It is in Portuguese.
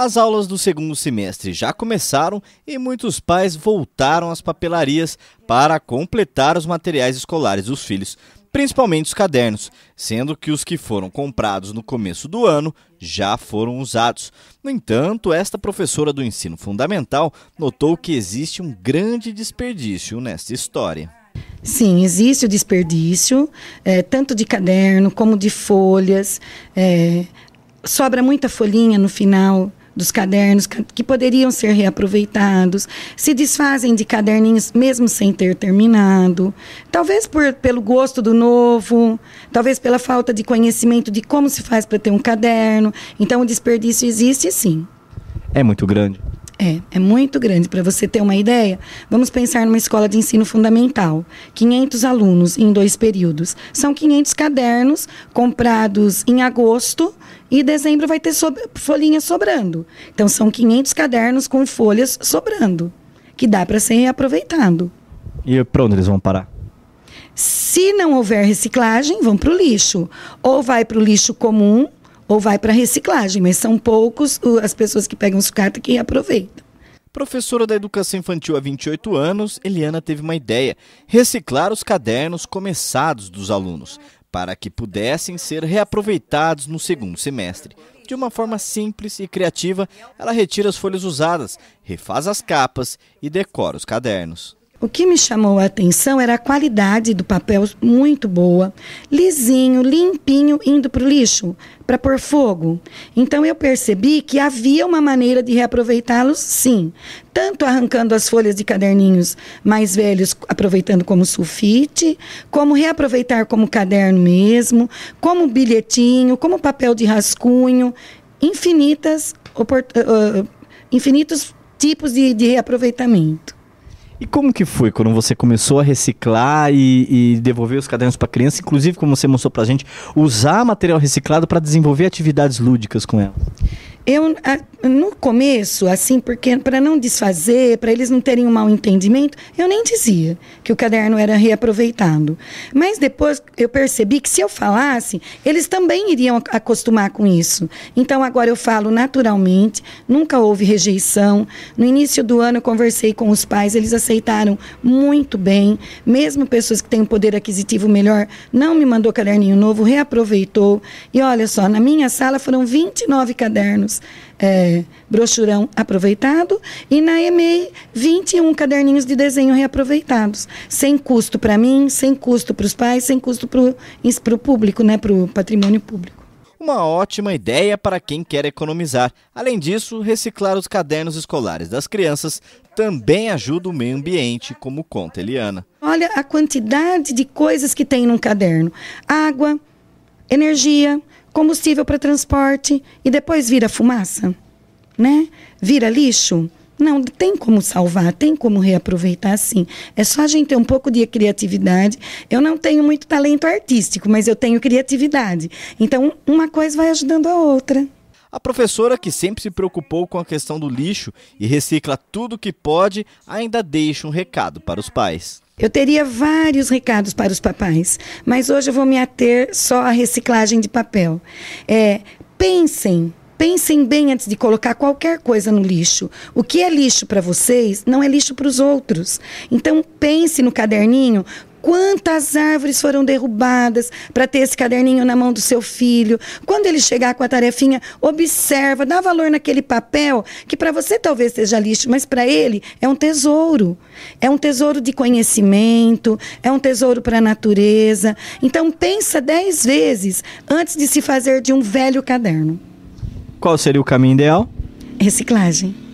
As aulas do segundo semestre já começaram e muitos pais voltaram às papelarias para completar os materiais escolares dos filhos, principalmente os cadernos, sendo que os que foram comprados no começo do ano já foram usados. No entanto, esta professora do ensino fundamental notou que existe um grande desperdício nesta história. Sim, existe o desperdício, é, tanto de caderno como de folhas. É, sobra muita folhinha no final dos cadernos que poderiam ser reaproveitados, se desfazem de caderninhos mesmo sem ter terminado, talvez por, pelo gosto do novo, talvez pela falta de conhecimento de como se faz para ter um caderno. Então, o desperdício existe sim. É muito grande. É, é muito grande. Para você ter uma ideia, vamos pensar numa escola de ensino fundamental. 500 alunos em dois períodos. São 500 cadernos comprados em agosto e dezembro vai ter folhinha sobrando. Então, são 500 cadernos com folhas sobrando, que dá para ser aproveitado. E para onde eles vão parar? Se não houver reciclagem, vão para o lixo. Ou vai para o lixo comum, ou vai para reciclagem, mas são poucos as pessoas que pegam sucata que aproveitam. Professora da Educação Infantil há 28 anos, Eliana teve uma ideia: reciclar os cadernos começados dos alunos, para que pudessem ser reaproveitados no segundo semestre. De uma forma simples e criativa, ela retira as folhas usadas, refaz as capas e decora os cadernos. O que me chamou a atenção era a qualidade do papel muito boa, lisinho, limpinho, indo para o lixo, para pôr fogo. Então eu percebi que havia uma maneira de reaproveitá-los, sim. Tanto arrancando as folhas de caderninhos mais velhos, aproveitando como sulfite, como reaproveitar como caderno mesmo, como bilhetinho, como papel de rascunho, infinitas, eh, eh, infinitos tipos de, de reaproveitamento. E como que foi quando você começou a reciclar e, e devolver os cadernos para criança, inclusive como você mostrou para a gente, usar material reciclado para desenvolver atividades lúdicas com elas? Eu, no começo, assim, porque para não desfazer, para eles não terem um mal entendimento, eu nem dizia que o caderno era reaproveitado. Mas depois eu percebi que se eu falasse, eles também iriam acostumar com isso. Então agora eu falo naturalmente, nunca houve rejeição. No início do ano eu conversei com os pais, eles aceitaram muito bem. Mesmo pessoas que têm um poder aquisitivo melhor, não me mandou caderninho novo, reaproveitou. E olha só, na minha sala foram 29 cadernos é, brochurão aproveitado e na EMEI 21 caderninhos de desenho reaproveitados, sem custo para mim, sem custo para os pais, sem custo para o público, né, para o patrimônio público. Uma ótima ideia para quem quer economizar. Além disso, reciclar os cadernos escolares das crianças também ajuda o meio ambiente, como conta Eliana. Olha a quantidade de coisas que tem num caderno: água, energia, combustível para transporte e depois vira fumaça, né? Vira lixo. Não, tem como salvar, tem como reaproveitar sim. É só a gente ter um pouco de criatividade. Eu não tenho muito talento artístico, mas eu tenho criatividade. Então, uma coisa vai ajudando a outra. A professora, que sempre se preocupou com a questão do lixo e recicla tudo que pode, ainda deixa um recado para os pais. Eu teria vários recados para os papais, mas hoje eu vou me ater só à reciclagem de papel. É, pensem Pensem bem antes de colocar qualquer coisa no lixo. O que é lixo para vocês não é lixo para os outros. Então pense no caderninho Quantas árvores foram derrubadas para ter esse caderninho na mão do seu filho? Quando ele chegar com a tarefinha, observa, dá valor naquele papel que para você talvez seja lixo, mas para ele é um tesouro. É um tesouro de conhecimento, é um tesouro para a natureza. Então pensa dez vezes antes de se fazer de um velho caderno. Qual seria o caminho ideal? Reciclagem.